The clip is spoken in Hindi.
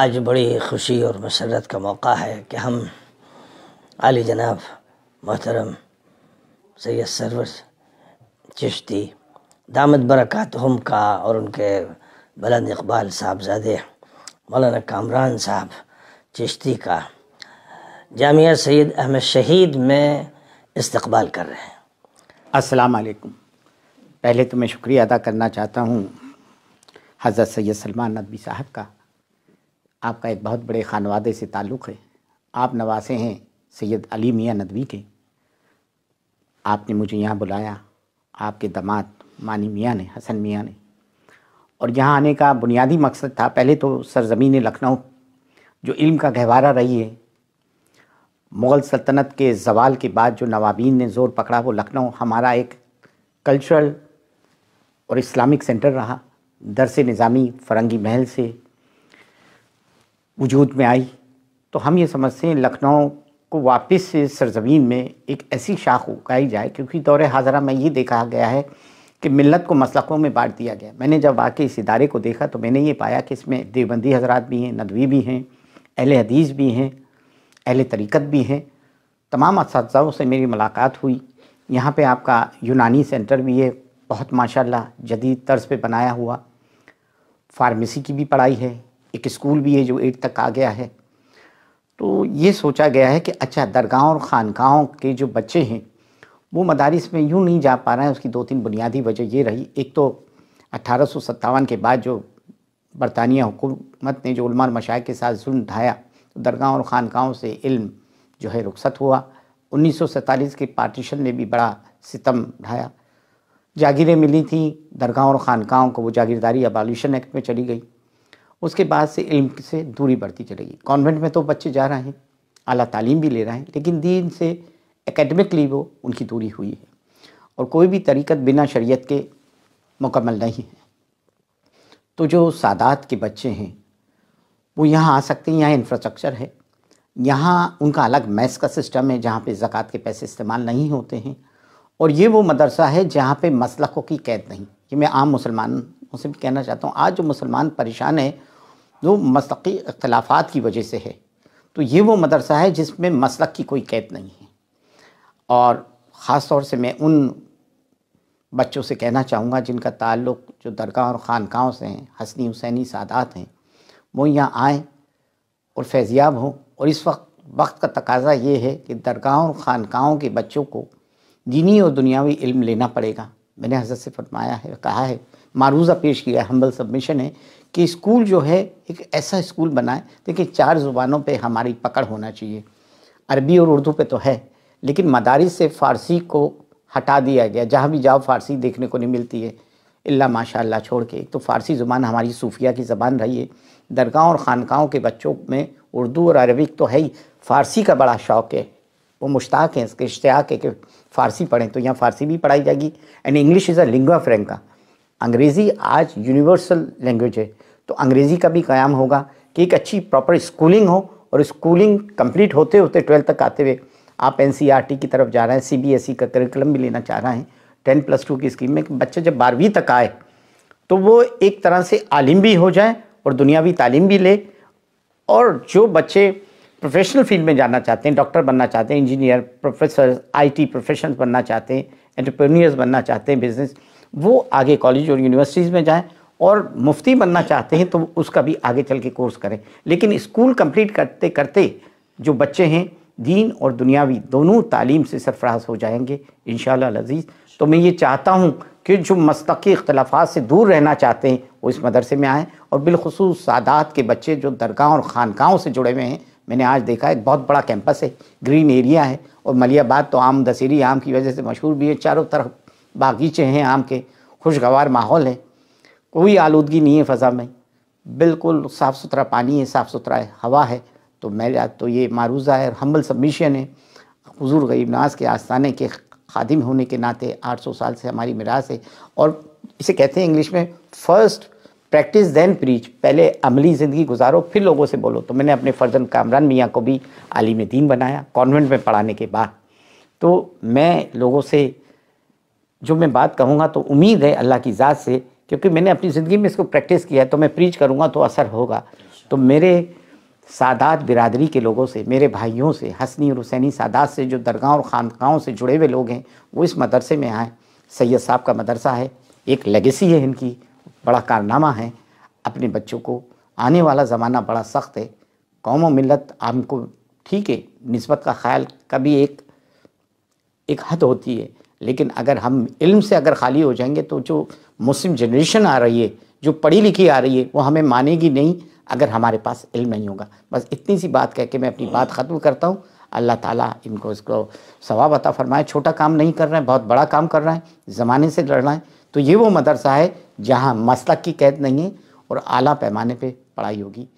आज बड़ी खुशी और मसरत का मौका है कि हम आली जनाब मोहतरम सैयद सरवर चिश्ती दामद बरक़ात हम का और उनके बलंद इकबाल साहबजादे मौलाना कामरान साहब चिश्ती का जामिया सैद अहमद शहीद में इस्तकबाल कर रहे हैं अस्सलाम वालेकुम पहले तो मैं शुक्रिया अदा करना चाहता हूँ हज़रत सैयद सलमान नदवी साहब का आपका एक बहुत बड़े खानवादे से ताल्लुक़ है आप नवासे हैं सैयद अली मियाँ नदवी के आपने मुझे यहाँ बुलाया आपके दामाद मानी मियाँ ने हसन मियाँ ने और यहाँ आने का बुनियादी मकसद था पहले तो सरजमीन लखनऊ जो इल्म का गहवारा रही है मुग़ल सल्तनत के जवाल के बाद जो नवाबीन ने ज़ोर पकड़ा वो लखनऊ हमारा एक कल्चरल और इस्लामिक सेंटर रहा दरस निज़ामी फ़रंगी महल से वजूद में आई तो हम ये समझते हैं लखनऊ को वापस से सरजमीन में एक ऐसी शाख उगाई जाए क्योंकि दौर हाजरा में ये देखा गया है कि मिलत को मसलकों में बांट दिया गया मैंने जब वाकई इस इदारे को देखा तो मैंने ये पाया कि इसमें देवबंदी हजरात भी हैं नदवी भी हैं अहल हदीस भी हैं अहल तरीक़त भी हैं तमाम इसाओं से मेरी मुलाकात हुई यहाँ पे आपका यूनानी सेंटर भी है बहुत माशाल्लाह जदीद तर्ज पे बनाया हुआ फार्मेसी की भी पढ़ाई है एक स्कूल भी है जो एट तक आ गया है तो ये सोचा गया है कि अच्छा दरगाहों और ख़ानकाहों के जो बच्चे हैं वो मदारस में यूँ नहीं जा पा रहे हैं उसकी दो तीन बुनियादी वजह ये रही एक तो अट्ठारह के बाद जो बरतानिया हुकूमत ने जो उलमान मशाइ के साथ जुल्म ढाया तो दरगाहों और ख़ानकाहों से इल्म जो है रुखसत हुआ उन्नीस के पार्टीशन ने भी बड़ा सितम ढाया जागीरें मिली थी दरगाहों और ख़ानकाहों को वो जागीरदारी अबालिशन एक्ट में चली गई उसके बाद से इल्म से दूरी बढ़ती चलेगी कॉन्वेंट में तो बच्चे जा रहे हैं अली तालीम भी ले रहे हैं लेकिन दीन से एकेडमिकली वो उनकी दूरी हुई है और कोई भी तरीक़त बिना शरीयत के मुकम्मल नहीं है तो जो सादात के बच्चे हैं वो यहाँ आ सकते हैं यहाँ इंफ्रास्ट्रक्चर है यहाँ उनका अलग मैस का सिस्टम है जहाँ पे ज़क़़त के पैसे इस्तेमाल नहीं होते हैं और ये वो मदरसा है जहाँ पे मसलकों की कैद नहीं ये मैं आम मुसलमानों से भी कहना चाहता हूँ आज जो मुसलमान परेशान है जो मसलकी अख्तिलाफ़ात की वजह से है तो ये वो मदरसा है जिसमें मसलक की कोई कैद नहीं है और ख़ास तौर से मैं उन बच्चों से कहना चाहूँगा जिनका ताल्लुक़ जो दरगाह और ख़ानकाओं से हैं हसनी हुसैनी सादात हैं वो यहाँ आएँ और फैज़ियाब हों और इस वक्त वक्त का तकाजा ये है कि दरगाहों और खानकाओं के बच्चों को दीनी और दुनियावी इल्म लेना पड़ेगा मैंने हजरत से फरमाया है कहा है मारूज़ा पेश किया हम्बल सबमिशन है कि स्कूल जो है एक ऐसा स्कूल बनाए देखिए चार ज़ुबानों पे हमारी पकड़ होना चाहिए अरबी और उर्दू पे तो है लेकिन मदारस से फ़ारसी को हटा दिया गया जहाँ भी जाओ फ़ारसी देखने को नहीं मिलती है इल्ला माशाल्लाह छोड़ के तो फ़ारसी ज़ुबान हमारी सूफिया की ज़बान रही है दरगाहों और ख़ानकाओं के बच्चों में उर्दू और अरबिक तो है ही फ़ारसी का बड़ा शौक़ है वो मुश्ताक हैं इसके इश्तियाक है कि फ़ारसी पढ़ें तो यहाँ फ़ारसी भी पढ़ाई जाएगी and English is a lingua franca अंग्रेज़ी आज यूनिवर्सल लैंग्वेज है तो अंग्रेज़ी का भी क़्याम होगा कि एक अच्छी प्रॉपर स्कूलिंग हो और स्कूलिंग कंप्लीट होते होते ट्वेल्थ तक आते हुए आप एन e की तरफ जा रहे हैं सी e का करिकुलम भी लेना चाह रहे हैं टेन प्लस टू की स्कीम में बच्चे जब बारहवीं तक आए तो वो एक तरह से आलिम भी हो जाए और दुनियावी तालीम भी ले और जो बच्चे प्रोफेशनल फील्ड में जाना चाहते हैं डॉक्टर बनना चाहते हैं इंजीनियर प्रोफेसर आईटी टी बनना चाहते हैं एंटरप्रेन्यर्स बनना चाहते हैं बिज़नेस वो आगे कॉलेज और यूनिवर्सिटीज़ में जाएँ और मुफ्ती बनना चाहते हैं तो उसका भी आगे चल के कोर्स करें लेकिन स्कूल कंप्लीट करते करते जो बच्चे हैं दीन और दुनियावी दोनों तालीम से सरफराज हो जाएंगे इन लजीज़ तो मैं ये चाहता हूँ कि जो मस्तकी इख्तलाफा से दूर रहना चाहते हैं वो इस मदरसे में आएँ और बिलखसूस सादात के बच्चे जो दरगाह और ख़ानकाओं से जुड़े हुए हैं मैंने आज देखा एक बहुत बड़ा कैंपस है ग्रीन एरिया है और मलियाबाद तो आम दशहरी आम की वजह से मशहूर भी है चारों तरफ बागीचे हैं आम के खुशगवार माहौल है कोई आलूदगी नहीं है फ़ज़ा में बिल्कुल साफ़ सुथरा पानी है साफ़ सुथरा है हवा है तो मैं तो ये मारूज़ा है हम्बल सबमिशन है हजूर गरीब नाज के आस्थाने के खादिम होने के नाते 800 साल से हमारी मिराज है और इसे कहते हैं इंग्लिश में फर्स्ट प्रैक्टिस देन प्रीच पहले अमली ज़िंदगी गुजारो फिर लोगों से बोलो तो मैंने अपने फर्जन कामरान मियाँ को भी आलिम दीन बनाया कॉन्वेंट में पढ़ाने के बाद तो मैं लोगों से जो मैं बात कहूँगा तो उम्मीद है अल्लाह की ज़ात से क्योंकि मैंने अपनी ज़िंदगी में इसको प्रैक्टिस किया है तो मैं प्रीच करूँगा तो असर होगा अच्छा। तो मेरे सादात बिरादरी के लोगों से मेरे भाइयों से हसनी और हुसैनी सादात से जो दरगाह और खानकाओं से जुड़े हुए लोग हैं वो इस मदरसे में आए सैयद साहब का मदरसा है एक लेगेसी है इनकी बड़ा कारनामा है अपने बच्चों को आने वाला ज़माना बड़ा सख्त है कौम मिलत आपको ठीक है नस्बत का ख्याल कभी एक एक हद होती है लेकिन अगर हम इल्म से अगर खाली हो जाएंगे तो जो मुस्लिम जनरेशन आ रही है जो पढ़ी लिखी आ रही है वो हमें मानेगी नहीं अगर हमारे पास इल्म नहीं होगा बस इतनी सी बात कह के मैं अपनी बात ख़त्म करता हूँ अल्लाह ताला इनको इसको सवाब अता फरमाए छोटा काम नहीं कर रहे हैं बहुत बड़ा काम कर रहे हैं ज़माने से लड़ रहे हैं तो ये वो मदरसा है जहाँ मसलक की कैद नहीं है और अली पैमाने पर पढ़ाई होगी